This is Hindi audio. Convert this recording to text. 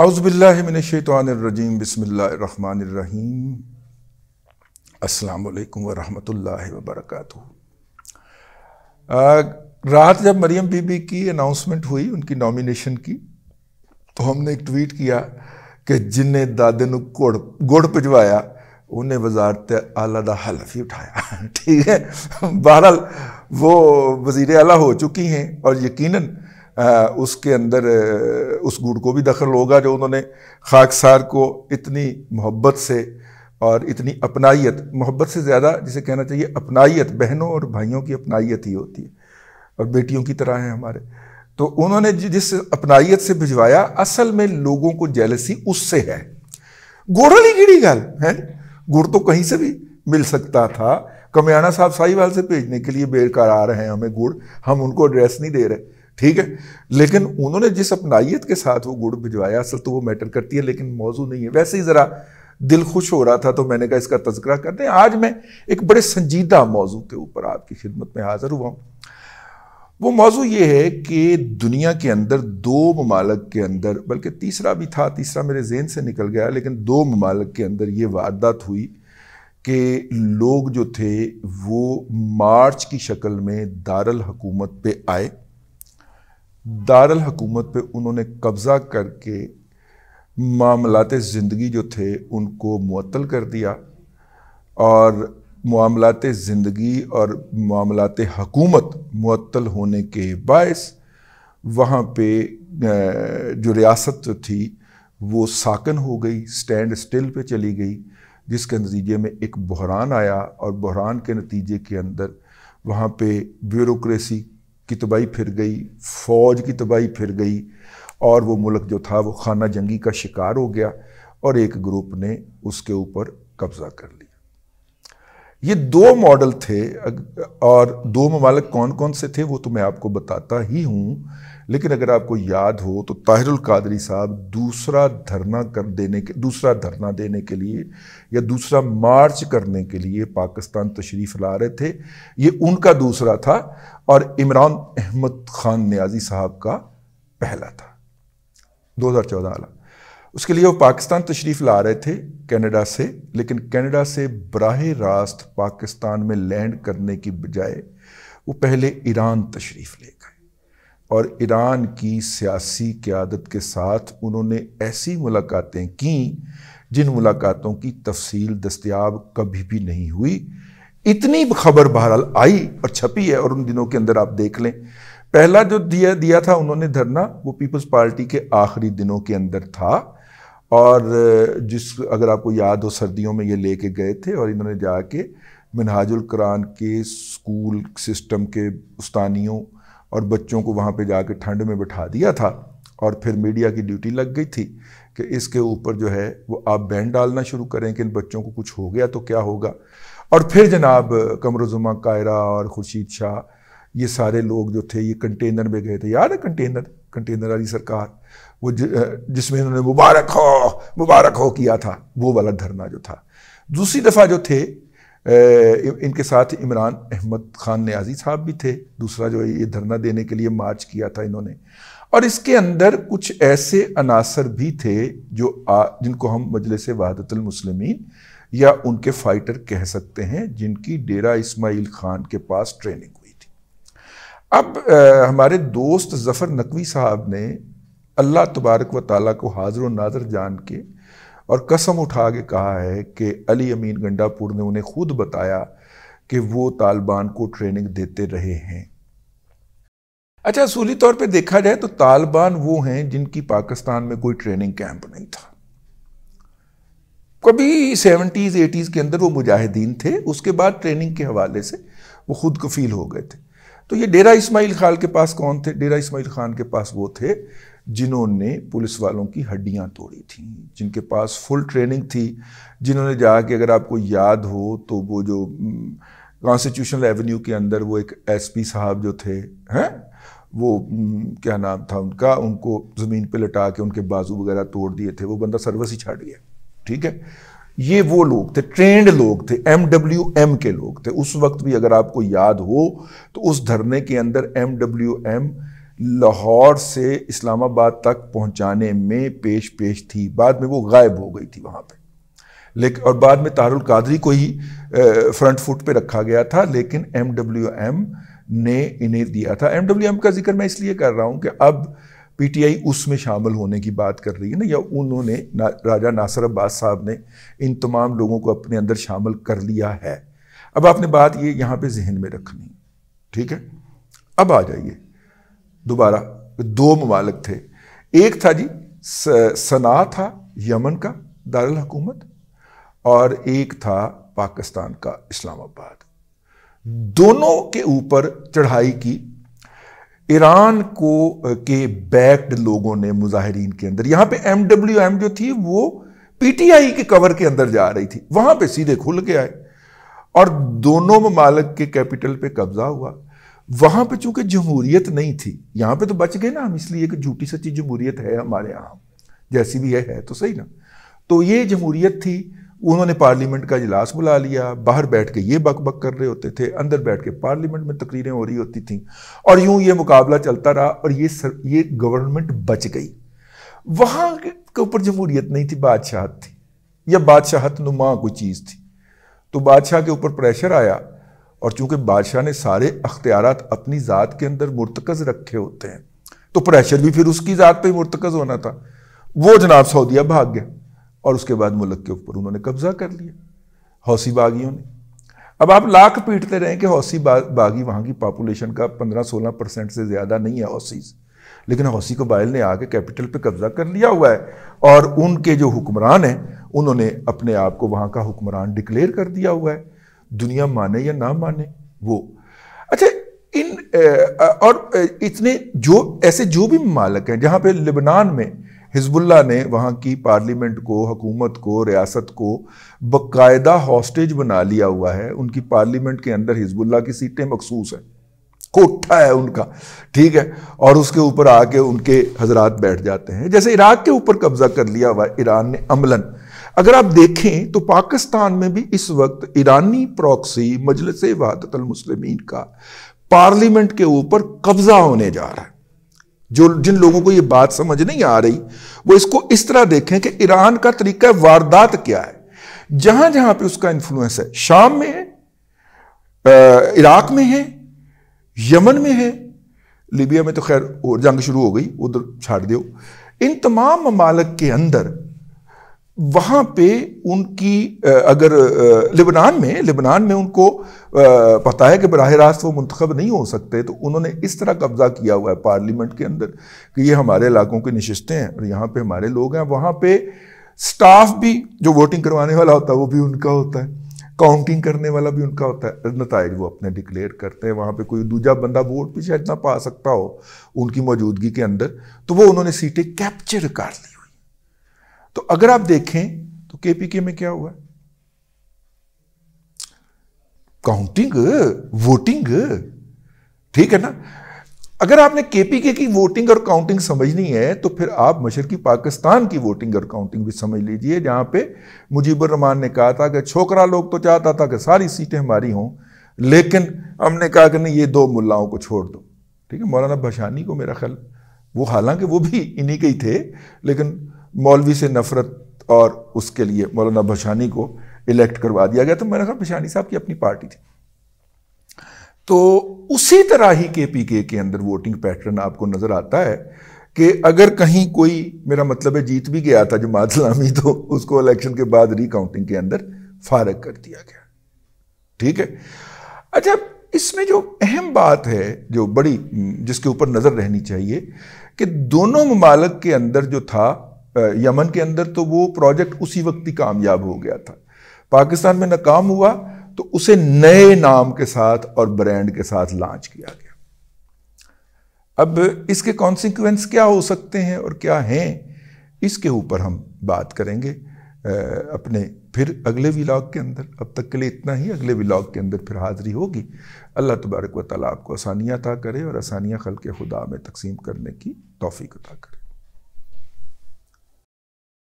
अउज़बिल्लिनशैतरजीम बसमीम अल्लाम वरहमल वबरक रात जब मरियम बीबी की अनाउंसमेंट हुई उनकी नॉमिनेशन की तो हमने एक ट्वीट किया कि जिन्हें दादे न गुड़ गुड़ भिजवाया उन्हें वजारत आला का हलफ ही उठाया ठीक है बहरहाल वो वज़ी अला हो चुकी हैं और यकीनन उसके अंदर उस गुड़ को भी दखल होगा जो उन्होंने खाकसार को इतनी मोहब्बत से और इतनी अपनाइत मोहब्बत से ज़्यादा जिसे कहना चाहिए अपनाइत बहनों और भाइयों की अपनाइत ही होती है और बेटियों की तरह हैं हमारे तो उन्होंने जिस अपनाइत से भिजवाया असल में लोगों को जेलसी उससे है गोरल गिड़ी गाल है गुड़ तो कहीं से भी मिल सकता था कमयाना साहब साहिवाल से भेजने के लिए बेकार आ रहे हैं हमें गुड़ हम उनको एड्रेस नहीं दे रहे ठीक है लेकिन उन्होंने जिस अपनाइत के साथ वो गुड़ भिजवाया असल तो वो मैटर करती है लेकिन मौजू नहीं है वैसे ही ज़रा दिल खुश हो रहा था तो मैंने कहा इसका तस्करा कर दें आज मैं एक बड़े संजीदा मौजू के ऊपर आपकी खिदमत में हाजिर हुआ हूँ वो मौजू ये है कि दुनिया के अंदर दो ममालक के अंदर बल्कि तीसरा भी था तीसरा मेरे जेन से निकल गया लेकिन दो ममालक के अंदर ये वारदात हुई कि लोग जो थे वो मार्च की शक्ल में दारल हकूमत पे आए दारुल हकूमत पे उन्होंने कब्ज़ा करके मामलात ज़िंदगी जो थे उनको मअल कर दिया और मामलात ज़िंदगी और मामलात हकूमत मअतल होने के बायस वहाँ पे जो रियासत जो थी वो साकन हो गई स्टैंड स्टिल पे चली गई जिसके नतीजे में एक बहरान आया और बहरान के नतीजे के अंदर वहाँ पे ब्यूरोसी की तबाही फिर गई फ़ौज की तबाही फिर गई और वो मुल्क जो था वो खाना जंगी का शिकार हो गया और एक ग्रुप ने उसके ऊपर कब्ज़ा कर लिया ये दो मॉडल थे और दो ममालक कौन कौन से थे वो तो मैं आपको बताता ही हूँ लेकिन अगर आपको याद हो तो ताहिरुल कादरी साहब दूसरा धरना कर देने के दूसरा धरना देने के लिए या दूसरा मार्च करने के लिए पाकिस्तान तशरीफ़ ला रहे थे ये उनका दूसरा था और इमरान अहमद ख़ान न्याजी साहब का पहला था 2014 हज़ार उसके लिए वो पाकिस्तान तशरीफ़ ला रहे थे कनाडा से लेकिन कनाडा से बराह रास्त पाकिस्तान में लैंड करने की बजाय वो पहले ईरान तशरीफ़ ले गए और ईरान की सियासी क़्यादत के साथ उन्होंने ऐसी मुलाकातें की जिन मुलाकातों की तफसील दस्तियाब कभी भी नहीं हुई इतनी खबर बहरहाल आई और छपी है और उन दिनों के अंदर आप देख लें पहला जो दिया दिया था उन्होंने धरना वो पीपल्स पार्टी के आखिरी दिनों के अंदर था और जिस अगर आपको याद हो सर्दियों में ये लेके गए थे और इन्होंने जाके मिनहाजुल कुरान के स्कूल सिस्टम के उस्तानियों और बच्चों को वहाँ पे जाके ठंड में बैठा दिया था और फिर मीडिया की ड्यूटी लग गई थी कि इसके ऊपर जो है वो आप बैन डालना शुरू करें कि इन बच्चों को कुछ हो गया तो क्या होगा और फिर जनाब कमरुजुमा कायरा और खुर्शीद शाह ये सारे लोग जो थे ये कंटेनर में गए थे याद है कंटेनर कंटेनर वाली सरकार वो जिसमें इन्होंने मुबारक हो मुबारक हो किया था वो वाला धरना जो था दूसरी दफ़ा जो थे इनके साथ इमरान अहमद खान न्याजी साहब भी थे दूसरा जो ये धरना देने के लिए मार्च किया था इन्होंने और इसके अंदर कुछ ऐसे अनासर भी थे जो आ, जिनको हम मजलिस वहादतमसलमिन या उनके फाइटर कह सकते हैं जिनकी डेरा इस्माइल खान के पास ट्रेनिंग अब आ, हमारे दोस्त जफ़र नकवी साहब ने अल्लाह तबारक व ताला को हाजिर नाजर जान के और कसम उठा के कहा है कि अली अमीन गंडापुर ने उन्हें खुद बताया कि वो तालिबान को ट्रेनिंग देते रहे हैं अच्छा असूली तौर पे देखा जाए तो तालिबान वो हैं जिनकी पाकिस्तान में कोई ट्रेनिंग कैंप नहीं था कभी सेवेंटीज़ एटीज़ के अंदर वो मुजाहिदीन थे उसके बाद ट्रेनिंग के हवाले से वो खुद कफील हो गए थे तो ये डेरा इस्माइल खान के पास कौन थे डेरा इस्माइल खान के पास वो थे जिन्होंने पुलिस वालों की हड्डियां तोड़ी थी जिनके पास फुल ट्रेनिंग थी जिन्होंने जाके अगर आपको याद हो तो वो जो कॉन्स्टिट्यूशनल एवेन्यू के अंदर वो एक एसपी साहब जो थे हैं वो क्या नाम था उनका उनको ज़मीन पे लटा के उनके बाजू वगैरह तोड़ दिए थे वो बंदा सर्विस ही छाट गया ठीक है ये वो लोग थे ट्रेंड लोग थे एम डब्ल्यू एम के लोग थे उस वक्त भी अगर आपको याद हो तो उस धरने के अंदर एम डब्ल्यू एम लाहौर से इस्लामाबाद तक पहुंचाने में पेश पेश थी बाद में वो गायब हो गई थी वहाँ पे लेकिन और बाद में तारुल कादरी को ही फ्रंट फुट पे रखा गया था लेकिन एम डब्ल्यू एम ने इन्हें दिया था एम डब्ल्यू एम का जिक्र मैं इसलिए कर रहा हूँ कि अब पीटीआई उसमें शामिल होने की बात कर रही है ना या उन्होंने ना, राजा नासर अब्बास साहब ने इन तमाम लोगों को अपने अंदर शामिल कर लिया है अब आपने बात ये यहाँ पे जहन में रखनी ठीक है अब आ जाइए दोबारा दो ममालक थे एक था जी सना था यमन का दारुल हकूमत और एक था पाकिस्तान का इस्लामाबाद दोनों के ऊपर चढ़ाई की ईरान को के बैक्ड लोगों ने मुजाहरीन के अंदर यहां पे एमडब्ल्यू एम जो थी वो पीटीआई के कवर के अंदर जा रही थी वहां पे सीधे खुल के आए और दोनों ममालक के कैपिटल पे कब्जा हुआ वहां पे चूंकि जमहूरियत नहीं थी यहां पे तो बच गए ना हम इसलिए कि झूठी सच्ची जमहूरियत है हमारे यहाँ जैसी भी है, है तो सही ना तो ये जमहूरियत थी उन्होंने पार्लियामेंट का इजलास बुला लिया बाहर बैठ के ये बक बक कर रहे होते थे अंदर बैठ के पार्लियामेंट में तकरीरें हो रही होती थी और यूं ये मुकाबला चलता रहा और ये सर, ये गवर्नमेंट बच गई वहाँ के ऊपर जमहूरियत नहीं थी बादशाहत थी या बादशाहत नुमा कोई चीज़ थी तो बादशाह के ऊपर प्रेशर आया और चूंकि बादशाह ने सारे अख्तियार अपनी ज़ात के अंदर मुरतकज रखे होते हैं तो प्रेशर भी फिर उसकी ज़ात पर ही मुरतकज़ होना था वो जनाब सऊदिया भाग गया और उसके बाद मुल्क के ऊपर उन्होंने कब्जा कर लिया हौसी बागियों ने अब आप लाख पीटते रहें कि हौसी बागी वहाँ की पॉपुलेशन का पंद्रह सोलह परसेंट से ज़्यादा नहीं है हौसीज़ लेकिन हौसी कबाइल ने आके कैपिटल पे कब्जा कर लिया हुआ है और उनके जो हुक्मरान हैं उन्होंने अपने आप को वहाँ का हुक्मरान डिक्लेयर कर दिया हुआ है दुनिया माने या ना माने वो अच्छा इन और इतने जो ऐसे जो भी मालक हैं जहाँ पे लिबनान में हिजबुल्ला ने वहाँ की पार्लियामेंट को हुकूमत को रियासत को बकायदा हॉस्टेज बना लिया हुआ है उनकी पार्लियामेंट के अंदर हिजबुल्ला की सीटें मखसूस हैं कोठा है उनका ठीक है और उसके ऊपर आके उनके हजरात बैठ जाते हैं जैसे इराक के ऊपर कब्जा कर लिया हुआ ईरान ने अमलन अगर आप देखें तो पाकिस्तान में भी इस वक्त ईरानी प्रॉक्सी मजलिस वादतल का पार्लियामेंट के ऊपर कब्जा होने जा रहा है जो जिन लोगों को ये बात समझ नहीं आ रही वो इसको इस तरह देखें कि ईरान का तरीका वारदात क्या है जहां जहां पे उसका इन्फ्लुएंस है शाम में है इराक में है यमन में है लीबिया में तो खैर और जंग शुरू हो गई उधर छाड़ दो इन तमाम ममालक के अंदर वहाँ पे उनकी अगर लिबनान में लिबनान में उनको पता है कि बरह रास्त वो मंतखब नहीं हो सकते तो उन्होंने इस तरह कब्ज़ा किया हुआ है पार्लियामेंट के अंदर कि ये हमारे इलाकों की नशस्तें हैं और यहाँ पे हमारे लोग हैं वहाँ पे स्टाफ भी जो वोटिंग करवाने वाला होता है वो भी उनका होता है काउंटिंग करने वाला भी उनका होता है नतज वो अपने डिक्लेयर करते हैं वहाँ पे कोई दूजा बंदा वोट भी शायद ना पा सकता हो उनकी मौजूदगी के अंदर तो वो उन्होंने सीटें कैप्चर कर ली तो अगर आप देखें तो केपीके में क्या हुआ काउंटिंग वोटिंग ठीक है ना अगर आपने केपीके की वोटिंग और काउंटिंग समझनी है तो फिर आप मशर की पाकिस्तान की वोटिंग और काउंटिंग भी समझ लीजिए जहां पे मुजीबुर रहमान ने कहा था कि छोकरा लोग तो चाहता था कि सारी सीटें हमारी हों लेकिन हमने कहा कि नहीं ये दो मुल्लाओं को छोड़ दो ठीक है मौलाना भाषानी को मेरा ख्याल वो हालांकि वो भी इन्हीं के ही थे लेकिन मौलवी से नफरत और उसके लिए मौलाना भशानी को इलेक्ट करवा दिया गया तो मैंने कहा भशानी साहब की अपनी पार्टी थी तो उसी तरह ही के पी के के अंदर वोटिंग पैटर्न आपको नज़र आता है कि अगर कहीं कोई मेरा मतलब है जीत भी गया था जमात इस्लामी तो उसको इलेक्शन के बाद रिकाउंटिंग के अंदर फारग कर दिया गया ठीक है अच्छा इसमें जो अहम बात है जो बड़ी जिसके ऊपर नज़र रहनी चाहिए कि दोनों ममालक के अंदर जो था यमन के अंदर तो वो प्रोजेक्ट उसी वक्त ही कामयाब हो गया था पाकिस्तान में नाकाम हुआ तो उसे नए नाम के साथ और ब्रांड के साथ लॉन्च किया गया अब इसके कॉन्सिक्वेंस क्या हो सकते हैं और क्या हैं इसके ऊपर हम बात करेंगे अपने फिर अगले विलाग के अंदर अब तक के लिए इतना ही अगले विलाग के अंदर फिर हाज़िरी होगी अल्लाह तबारक व तला आपको आसानियाँ अता करे और आसानियाँ खल के खुदा में तकसीम करने की तोफ़ी अता करे